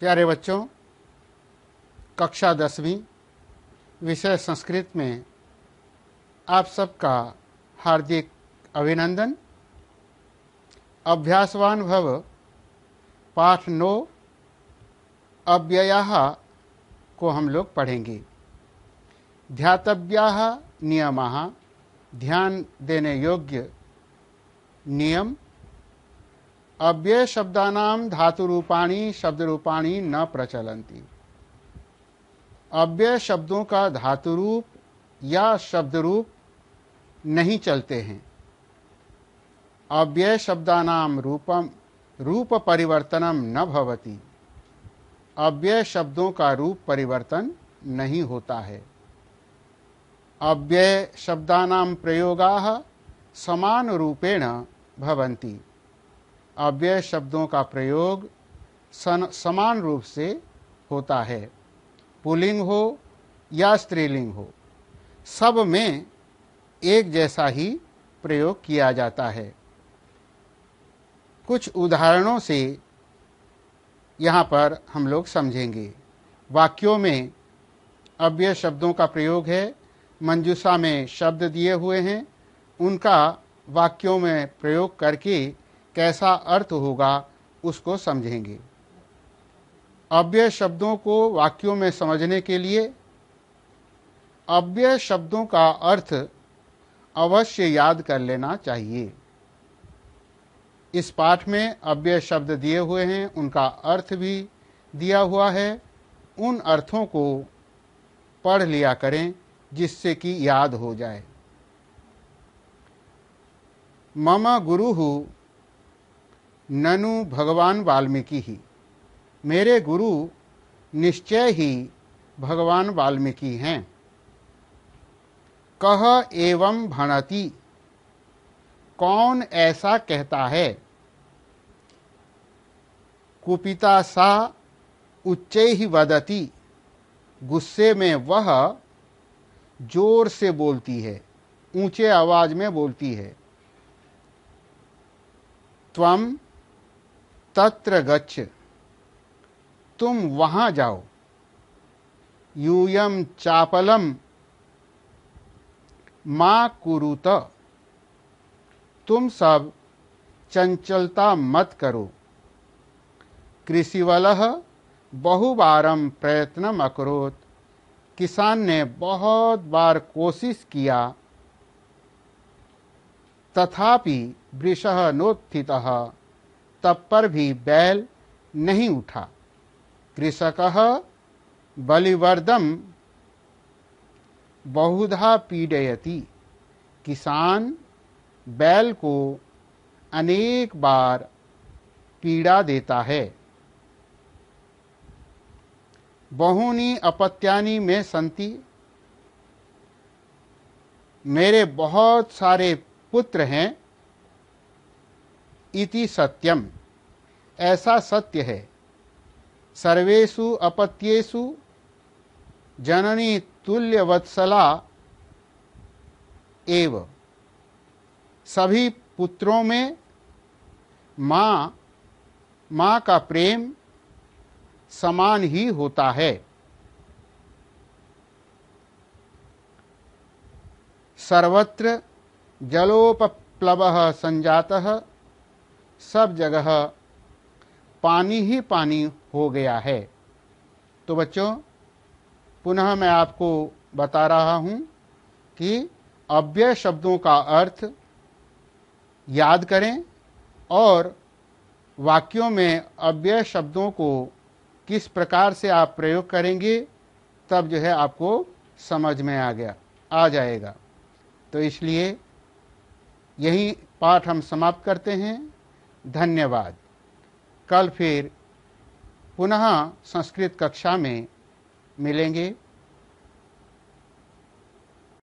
प्यारे बच्चों कक्षा दसवीं विषय संस्कृत में आप सबका हार्दिक अभिनंदन अभ्यासवान भव पाठ नौ अव्यया को हम लोग पढ़ेंगे ध्यातव्या नियम ध्यान देने योग्य नियम अव्यय शब्दानाम धातु रूपाणी शब्द रूपाणी न प्रचलती अव्यय शब्दों का धातु रूप या शब्द रूप नहीं चलते हैं अव्यय शब्दानाम रूपम रूप परिवर्तनम न भवती अव्यय शब्दों का रूप परिवर्तन नहीं होता है अव्यय शब्दानाम प्रयोगा समान रूपेण भवंती अव्यय शब्दों का प्रयोग सन, समान रूप से होता है पुलिंग हो या स्त्रीलिंग हो सब में एक जैसा ही प्रयोग किया जाता है कुछ उदाहरणों से यहाँ पर हम लोग समझेंगे वाक्यों में अव्यय शब्दों का प्रयोग है मंजूषा में शब्द दिए हुए हैं उनका वाक्यों में प्रयोग करके कैसा अर्थ होगा उसको समझेंगे अव्यय शब्दों को वाक्यों में समझने के लिए अव्यय शब्दों का अर्थ अवश्य याद कर लेना चाहिए इस पाठ में अव्यय शब्द दिए हुए हैं उनका अर्थ भी दिया हुआ है उन अर्थों को पढ़ लिया करें जिससे कि याद हो जाए मम गुरु ननु भगवान वाल्मीकि ही मेरे गुरु निश्चय ही भगवान वाल्मीकि हैं कह एवं भणति कौन ऐसा कहता है कुपिता सा उच्च ही वदती गुस्से में वह जोर से बोलती है ऊंचे आवाज में बोलती है तम तत्र गच्छ तुम वहाँ जाओ यूयम चापलम मा कुरुत तुम सब चंचलता मत करो कृषिवल बहुबारम प्रयत्न अकरोत किसान ने बहुत बार कोशिश किया तथापि वृष नोत्थितः तब पर भी बैल नहीं उठा कृषक बलिवर्दम बहुधा पीड़यती किसान बैल को अनेक बार पीड़ा देता है बहुनी अपत्यानी में संति मेरे बहुत सारे पुत्र हैं इति सत्यम ऐसा सत्य है सर्वेशु अपत्येषु जननी तुल्य वत्सला एव सभी पुत्रों में माँ माँ का प्रेम समान ही होता है सर्वत्र जलोपप्लव संजाता सब जगह पानी ही पानी हो गया है तो बच्चों पुनः मैं आपको बता रहा हूँ कि अव्यय शब्दों का अर्थ याद करें और वाक्यों में अव्यय शब्दों को किस प्रकार से आप प्रयोग करेंगे तब जो है आपको समझ में आ गया आ जाएगा तो इसलिए यही पाठ हम समाप्त करते हैं धन्यवाद कल फिर पुनः संस्कृत कक्षा में मिलेंगे